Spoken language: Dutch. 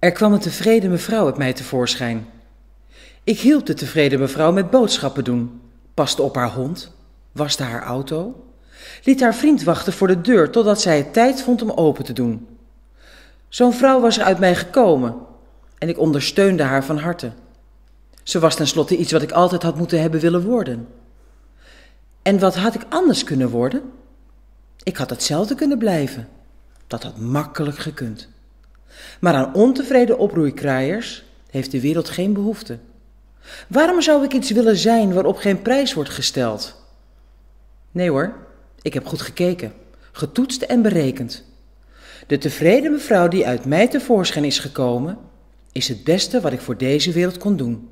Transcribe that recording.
Er kwam een tevreden mevrouw uit mij tevoorschijn. Ik hielp de tevreden mevrouw met boodschappen doen, paste op haar hond, waste haar auto, liet haar vriend wachten voor de deur totdat zij het tijd vond om open te doen. Zo'n vrouw was er uit mij gekomen en ik ondersteunde haar van harte. Ze was tenslotte iets wat ik altijd had moeten hebben willen worden. En wat had ik anders kunnen worden? Ik had hetzelfde kunnen blijven. Dat had makkelijk gekund. Maar aan ontevreden oproeikraaiers heeft de wereld geen behoefte. Waarom zou ik iets willen zijn waarop geen prijs wordt gesteld? Nee hoor, ik heb goed gekeken, getoetst en berekend. De tevreden mevrouw die uit mij tevoorschijn is gekomen, is het beste wat ik voor deze wereld kon doen.